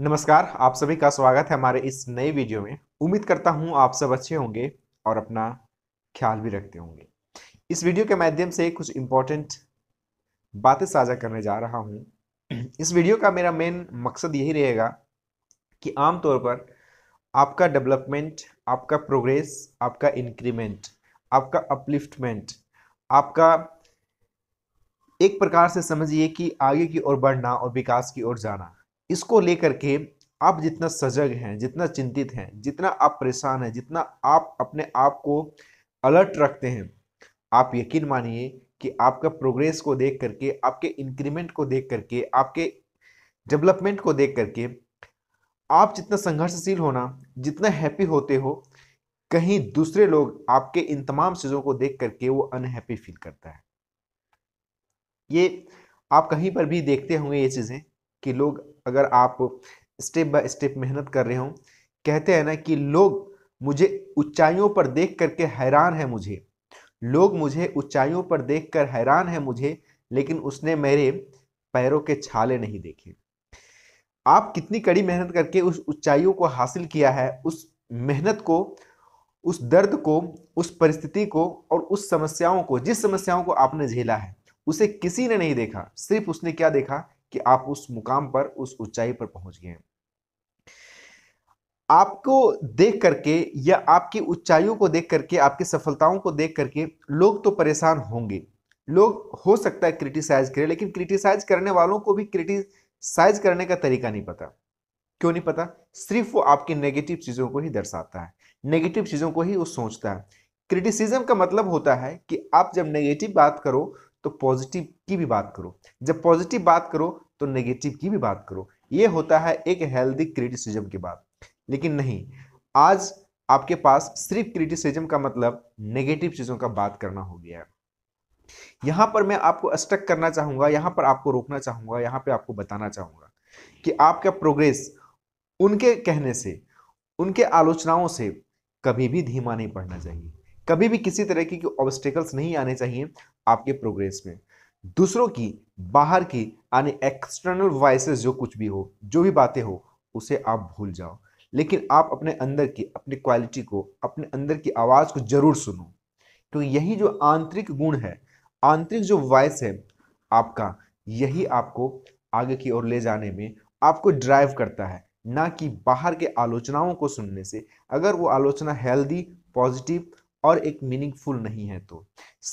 नमस्कार आप सभी का स्वागत है हमारे इस नए वीडियो में उम्मीद करता हूं आप सब अच्छे होंगे और अपना ख्याल भी रखते होंगे इस वीडियो के माध्यम से कुछ इम्पोर्टेंट बातें साझा करने जा रहा हूं इस वीडियो का मेरा मेन मकसद यही रहेगा कि आमतौर पर आपका डेवलपमेंट आपका प्रोग्रेस आपका इंक्रीमेंट आपका अपलिफ्टमेंट आपका एक प्रकार से समझिए कि आगे की ओर बढ़ना और विकास की ओर जाना इसको लेकर के आप जितना सजग हैं जितना चिंतित हैं जितना आप परेशान हैं जितना आप अपने आप को अलर्ट रखते हैं आप यकीन मानिए कि आपका प्रोग्रेस को देख करके आपके इंक्रीमेंट को देख करके आपके डेवलपमेंट को देख करके आप जितना संघर्षशील होना जितना हैप्पी होते हो कहीं दूसरे लोग आपके इन तमाम चीज़ों को देख करके वो अनहैप्पी फील करता है ये आप कहीं पर भी देखते होंगे ये चीज़ें कि लोग अगर आप स्टेप बाय स्टेप मेहनत कर रहे हो कहते हैं ना कि लोग मुझे ऊंचाइयों पर देख करके हैरान है मुझे लोग मुझे ऊंचाइयों पर देख कर हैरान है मुझे लेकिन उसने मेरे पैरों के छाले नहीं देखे आप कितनी कड़ी मेहनत करके उस ऊंचाइयों को हासिल किया है उस मेहनत को उस दर्द को उस परिस्थिति को और उस समस्याओं को जिस समस्याओं को आपने झेला है उसे किसी ने नहीं देखा सिर्फ उसने क्या देखा कि आप उस मुकाम पर उस ऊंचाई पर पहुंच गए हैं आपको देख करके या आपकी ऊंचाइयों को देख करके आपकी सफलताओं को देख करके लोग तो परेशान होंगे लोग हो सकता है क्रिटिसाइज करें लेकिन क्रिटिसाइज करने वालों को भी क्रिटिसाइज करने का तरीका नहीं पता क्यों नहीं पता सिर्फ वो आपकी नेगेटिव चीज़ों को ही दर्शाता है नेगेटिव चीज़ों को ही वो सोचता है क्रिटिसिज्म का मतलब होता है कि आप जब नेगेटिव बात करो तो पॉजिटिव की भी बात करो जब पॉजिटिव बात करो तो नेगेटिव की भी बात करो ये होता है एक हेल्दी क्रिटिसिज्म की बात लेकिन नहीं आज आपके पास सिर्फ क्रिटिसिज्म का मतलब नेगेटिव चीज़ों का बात करना हो गया है यहां पर मैं आपको स्टक करना चाहूंगा यहां पर आपको रोकना चाहूंगा यहाँ पर आपको बताना चाहूंगा कि आपका प्रोग्रेस उनके कहने से उनके आलोचनाओं से कभी भी धीमा नहीं पड़ना चाहिए कभी भी किसी तरह की ऑब्स्टेकल्स नहीं आने चाहिए आपके प्रोग्रेस में दूसरों की बाहर की यानी एक्सटर्नल वॉइसेस जो कुछ भी हो जो भी बातें हो उसे आप भूल जाओ लेकिन आप अपने अंदर की अपनी क्वालिटी को अपने अंदर की आवाज़ को जरूर सुनो तो यही जो आंतरिक गुण है आंतरिक जो वॉइस है आपका यही आपको आगे की ओर ले जाने में आपको ड्राइव करता है ना कि बाहर के आलोचनाओं को सुनने से अगर वो आलोचना हेल्दी पॉजिटिव और एक मीनिंगफुल नहीं है तो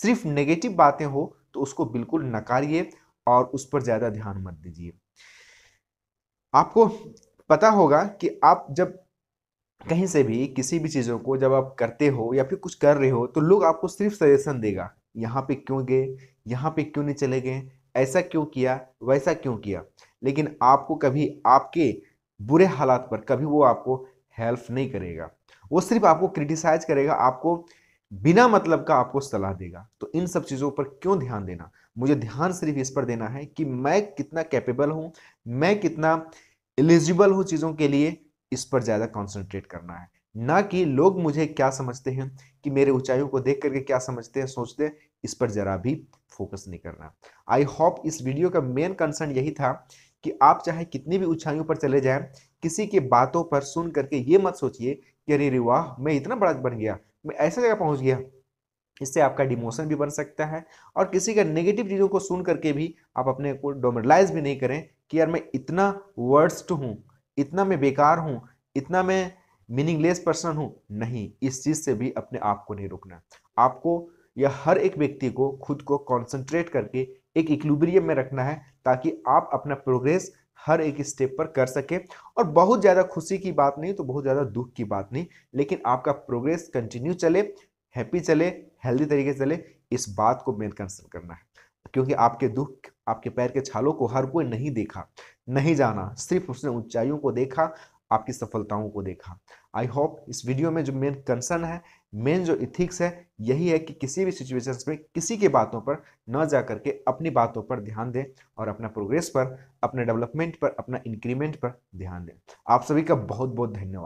सिर्फ नेगेटिव बातें हो तो उसको बिल्कुल नकारिए और उस पर ज़्यादा ध्यान मत दीजिए आपको पता होगा कि आप जब कहीं से भी किसी भी चीज़ों को जब आप करते हो या फिर कुछ कर रहे हो तो लोग आपको सिर्फ सजेशन देगा यहाँ पे क्यों गए यहाँ पे क्यों नहीं चले गए ऐसा क्यों किया वैसा क्यों किया लेकिन आपको कभी आपके बुरे हालात पर कभी वो आपको हेल्प नहीं करेगा वो सिर्फ आपको क्रिटिसाइज करेगा आपको बिना मतलब का आपको सलाह देगा तो इन सब चीज़ों पर क्यों ध्यान देना मुझे ध्यान सिर्फ इस पर देना है कि मैं कितना कैपेबल हूँ मैं कितना एलिजिबल हूँ चीज़ों के लिए इस पर ज़्यादा कॉन्सेंट्रेट करना है ना कि लोग मुझे क्या समझते हैं कि मेरे ऊंचाइयों को देख करके क्या समझते हैं सोचते हैं इस पर ज़रा भी फोकस नहीं करना आई होप इस वीडियो का मेन कंसर्न यही था कि आप चाहे कितनी भी ऊंचाइयों पर चले जाएं किसी की बातों पर सुन करके ये मत सोचिए कि अरे रे वाह मैं इतना बड़ा बन गया मैं ऐसा जगह पहुंच गया इससे आपका डिमोशन भी बन सकता है और किसी का नेगेटिव चीज़ों को सुन करके भी आप अपने को डोमेलाइज भी नहीं करें कि यार मैं इतना वर्स्ट हूँ इतना मैं बेकार हूँ इतना मैं मीनिंगलेस पर्सन हूँ नहीं इस चीज़ से भी अपने आप को नहीं रुकना आपको या हर एक व्यक्ति को खुद को कॉन्सेंट्रेट करके एक इक्लुब्रियम में रखना है ताकि आप अपना प्रोग्रेस हर एक स्टेप पर कर सके और बहुत ज़्यादा खुशी की बात नहीं तो बहुत ज़्यादा दुख की बात नहीं लेकिन आपका प्रोग्रेस कंटिन्यू चले हैप्पी चले हेल्दी तरीके से चले इस बात को मेन कंसर्न करना है क्योंकि आपके दुख आपके पैर के छालों को हर कोई नहीं देखा नहीं जाना सिर्फ उसने ऊंचाइयों को देखा आपकी सफलताओं को देखा आई होप इस वीडियो में जो मेन कंसर्न है मेन जो इथिक्स है यही है कि किसी भी सिचुएशंस में किसी के बातों पर न जा करके अपनी बातों पर ध्यान दें और अपना प्रोग्रेस पर अपने डेवलपमेंट पर अपना इंक्रीमेंट पर ध्यान दें आप सभी का बहुत बहुत धन्यवाद